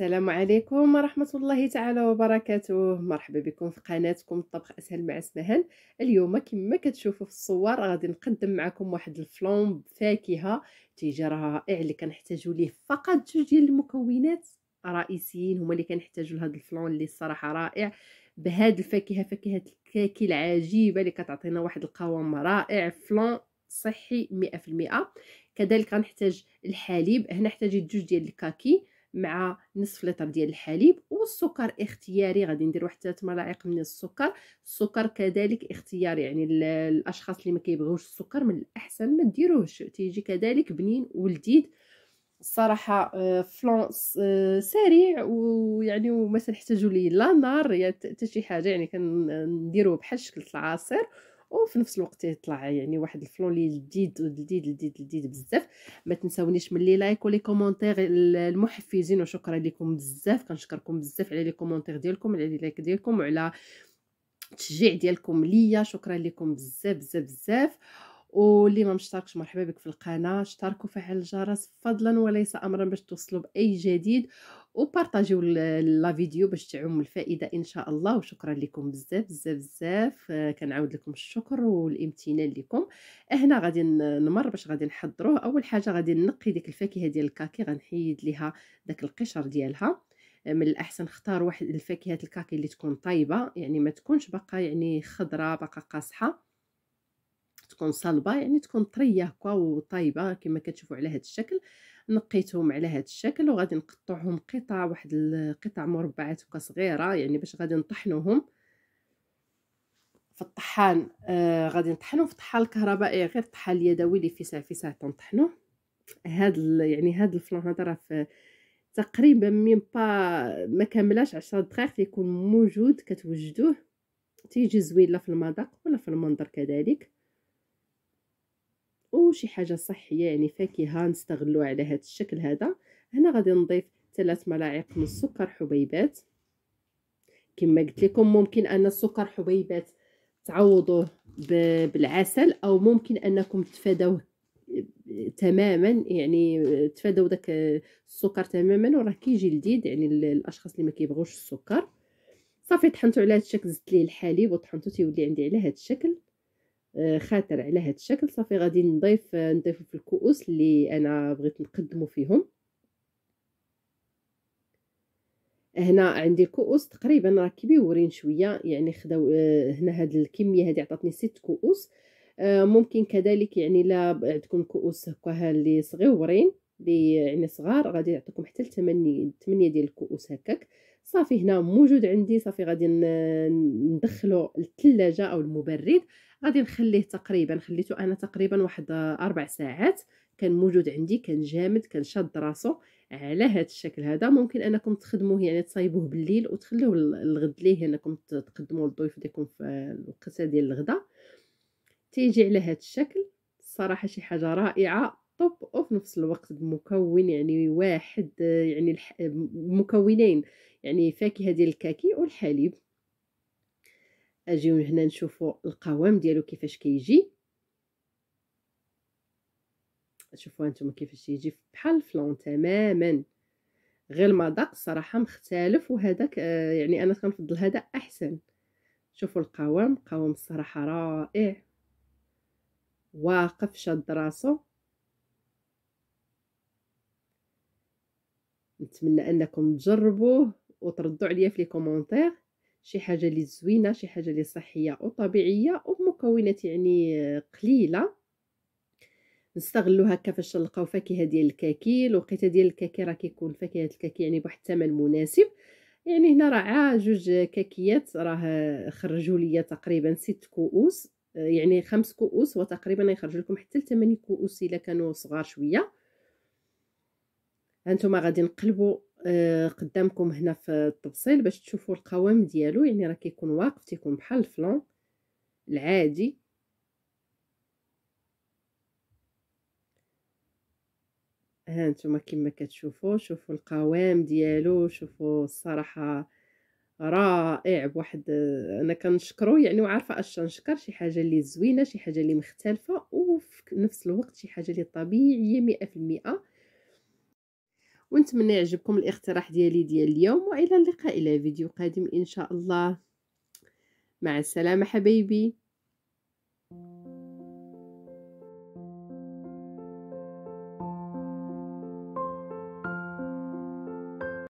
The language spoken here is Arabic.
السلام عليكم ورحمة الله تعالى وبركاته مرحبا بكم في قناتكم الطبخ أسهل مع اسمهن اليوم كما كتشوفوا في الصور غادي نقدم معكم واحد الفلون فاكهة تيجي رائع اللي كنحتاجو ليه فقط جوج ديال المكونات رئيسيين هما اللي كنحتاجو لهاد الفلون اللي الصراحة رائع بهاد الفاكهة فاكهة الكاكي العجيبة اللي كتعطينا واحد القوام رائع فلون صحي مئة في المئة كذلك غنحتاج الحليب هنا احتاجت جوج ديال الكاكي مع نصف لتر ديال الحليب والسكر اختياري غادي ندير واحد ثلاث ملاعق من السكر السكر كذلك اختياري يعني الاشخاص اللي ما كيبغيوش السكر من الاحسن ما ديروهش تيجي كذلك بنين ولذيذ صراحة آه، فلون آه، سريع ويعني وما تنحتاجو ليه لا نار يعني حتى شي حاجه يعني كنديروه بحال شكل العصير وفي نفس الوقت يطلع يعني واحد الفلون لي لذيذ لذيذ لذيذ لذيذ بزاف ما تنساونيش من لي لايك ولي كومونتير المحفزين وشكرا لكم بزاف كنشكركم بزاف على لي كومونتير ديالكم على لي لايك ديالكم وعلى التشجيع ديالكم ليا شكرا لكم بزاف بزاف بزاف واللي ما مشتركش مرحبا بك في القناه اشتركوا فعل الجرس فضلا وليس امرا باش توصلوا باي جديد وبارطاجيو لا فيديو باش تعم الفائده ان شاء الله وشكرا لكم بزاف بزاف بزاف آه، كنعاود لكم الشكر والامتنان لكم هنا غادي نمر باش غادي نحضروه اول حاجه غادي نقي ديك الفاكهه ديال الكاكي غنحيد ليها داك القشر ديالها آه، من الاحسن اختار واحد الفاكهه الكاكي اللي تكون طايبه يعني ما تكونش باقا يعني خضره باقا قاصحه تكون صلبه يعني تكون طريه هكا وطايبه كما كتشوفوا على هذا الشكل نقيتهم على هذا الشكل وغادي نقطعهم قطع واحد القطع مربعات هكا صغيره يعني باش غادي نطحنوهم في الطحان آه غادي نطحنو في الطحان الكهربائي غير الطحان اليدوي اللي فيه ساعه تنطحنوه هاد يعني هاد الفلون هذا راه تقريبا ميم با ما كاملاش 10 دقائق يكون موجود كتوجدوه تيجي زوين لا في المذاق ولا في المنظر كذلك نستعملو شي حاجه صحيه يعني فاكهه نستغلو على هذا الشكل هذا هنا غادي نضيف ثلاث ملاعق من السكر حبيبات كما قلت لكم ممكن ان السكر حبيبات تعوضوه بالعسل او ممكن انكم تفادوه تماما يعني تفادوا داك السكر تماما وراه كيجي لذيذ يعني الاشخاص اللي ما كيبغوش السكر صافي طحنتو على هذا الشكل زدت ليه الحليب وطحنتو تيولي عندي على هذا الشكل آه، خاطر على هذا الشكل صافي غادي نضيف آه، نضيفو في الكؤوس اللي انا بغيت نقدمو فيهم هنا عندي الكؤوس تقريبا راه كبيرين شويه يعني خداو آه، هنا هاد الكميه هذه عطاتني ست كؤوس ممكن كذلك يعني لا عندكم كؤوس هكا اللي صغيورين اللي صغار غادي نعطيكم حتى لثمانية ثمانية ديال الكؤوس هكاك صافي هنا موجود عندي صافي غادي ندخلو للثلاجة او المبرد غادي نخليه تقريبا خليته انا تقريبا واحد اربع ساعات كان موجود عندي كان جامد كان شاد راسو على هذا الشكل هذا ممكن انكم تخدموه يعني تصايبوه بالليل وتخلوه الغد ليه انكم تقدموه للضيوف ديالكم في الوقت ديال الغداء تيجي على هذا الشكل صراحه شي حاجه رائعه الطب وفي نفس الوقت بمكون يعني واحد يعني مكونين يعني فاكهه ديال الكاكي والحليب اجيو هنا نشوفوا القوام ديالو كيفاش كيجي شوفوا انتم كيفاش يجي بحال الفلون تماما غير المذاق صراحه مختلف وهذاك آه، يعني انا كنفضل هذا احسن شوفوا القوام قوام الصراحه رائع واقف شاد راسو نتمنى انكم تجربوه وتردوا عليا في لي كومونتير شي حاجه اللي زوينه شي حاجه اللي صحيه وطبيعيه وبمكونات يعني قليله نستغلوها كيفاش نلقاو فاكهه ديال الكاكي الوقيته ديال الكاكي راه كيكون فاكهه الكاكي يعني بواحد الثمن مناسب يعني هنا راه جوج كاكيات راه خرجوا ليا تقريبا ست كؤوس يعني خمس كؤوس وتقريبا يخرج لكم حتى ل 8 كؤوس الا كانوا صغار شويه هانتوما غادي نقلبوا آه قدامكم هنا في التبصيل باش تشوفوا القوام ديالو يعني راه كيكون واقف تيكون بحال الفلون العادي ها انتم كما كتشوفوا شوفوا القوام ديالو شوفوا الصراحه رائع بواحد انا كنشكرو يعني وعارفه اش نشكر شي حاجه اللي زوينه شي حاجه اللي مختلفه وفي نفس الوقت شي حاجه اللي طبيعيه مئة في ونتمنى يعجبكم الاقتراح ديالي ديال اليوم والى اللقاء الى فيديو قادم ان شاء الله مع السلامه حبايبي